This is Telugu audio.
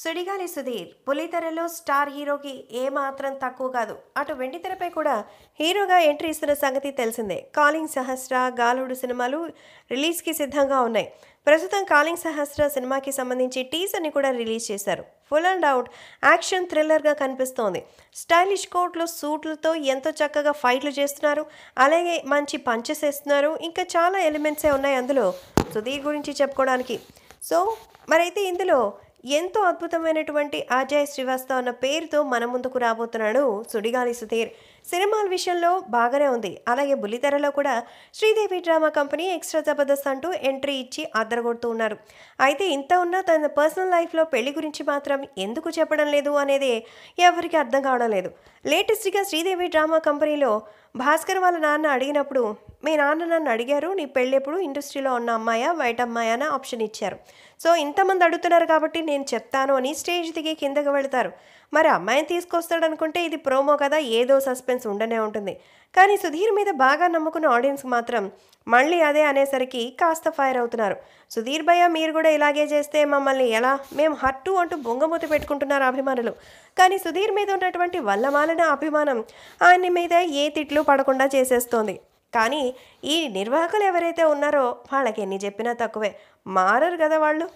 సుడిగాలి సుధీర్ పులితెరలో స్టార్ హీరోకి ఏమాత్రం తక్కువ కాదు అటు వెండితెరపై కూడా హీరోగా ఎంట్రీ ఇస్తున్న సంగతి తెలిసిందే కాలింగ్ సహస్ర గాలుడు సినిమాలు రిలీజ్కి సిద్ధంగా ఉన్నాయి ప్రస్తుతం కాలింగ్ సహస్ర సినిమాకి సంబంధించి టీజర్ని కూడా రిలీజ్ చేశారు ఫుల్ అండ్ అవుట్ యాక్షన్ థ్రిల్లర్గా కనిపిస్తోంది స్టైలిష్ కోట్లు సూట్లతో ఎంతో చక్కగా ఫైట్లు చేస్తున్నారు అలాగే మంచి పంచెస్ వేస్తున్నారు ఇంకా చాలా ఎలిమెంట్సే ఉన్నాయి అందులో సుధీర్ గురించి చెప్పుకోవడానికి సో మరైతే ఇందులో ఎంతో అద్భుతమైనటువంటి అజయ్ శ్రీవాస్తవ్ అన్న పేరుతో మన ముందుకు రాబోతున్నాడు సుడిగాలి సుధీర్ సినిమాల విషయంలో బాగానే ఉంది అలాగే బుల్లితెరలో కూడా Sridevi drama company extra Jabardasth అంటూ ఎంట్రీ ఇచ్చి అద్దరగొడుతూ ఉన్నారు అయితే ఇంత ఉన్నా తన పర్సనల్ లైఫ్లో పెళ్లి గురించి మాత్రం ఎందుకు చెప్పడం లేదు అనేది ఎవరికి అర్థం కావడం లేదు లేటెస్ట్గా శ్రీదేవి డ్రామా కంపెనీలో భాస్కర్ వాళ్ళ నాన్న అడిగినప్పుడు మీ నాన్న నన్ను అడిగారు నీ ఎప్పుడు ఇండస్ట్రీలో ఉన్న అమ్మాయ బయట అమ్మాయా అని ఆప్షన్ ఇచ్చారు సో ఇంతమంది అడుగుతున్నారు కాబట్టి నేను చెప్తాను అని స్టేజ్ దిగి కిందకి వెళతారు మరి అమ్మాయిని తీసుకొస్తాడనుకుంటే ఇది ప్రోమో కదా ఏదో సస్పెన్స్ ఉండనే ఉంటుంది కానీ సుధీర్ మీద బాగా నమ్ముకున్న ఆడియన్స్ మాత్రం మళ్ళీ అదే అనేసరికి కాస్త ఫైర్ అవుతున్నారు సుధీర్ భయ్య మీరు కూడా ఇలాగే చేస్తే మమ్మల్ని ఎలా మేము హట్టు అంటూ బొంగమూతి పెట్టుకుంటున్నారు అభిమానులు కానీ సుధీర్ మీద ఉన్నటువంటి వల్లమాలిన అభిమానం ఆయన మీద ఏ తిట్లు పడకుండా చేసేస్తోంది కానీ ఈ నిర్వాహకులు ఎవరైతే ఉన్నారో వాళ్ళకి ఎన్ని చెప్పినా తక్కువే మారరు కదా వాళ్ళు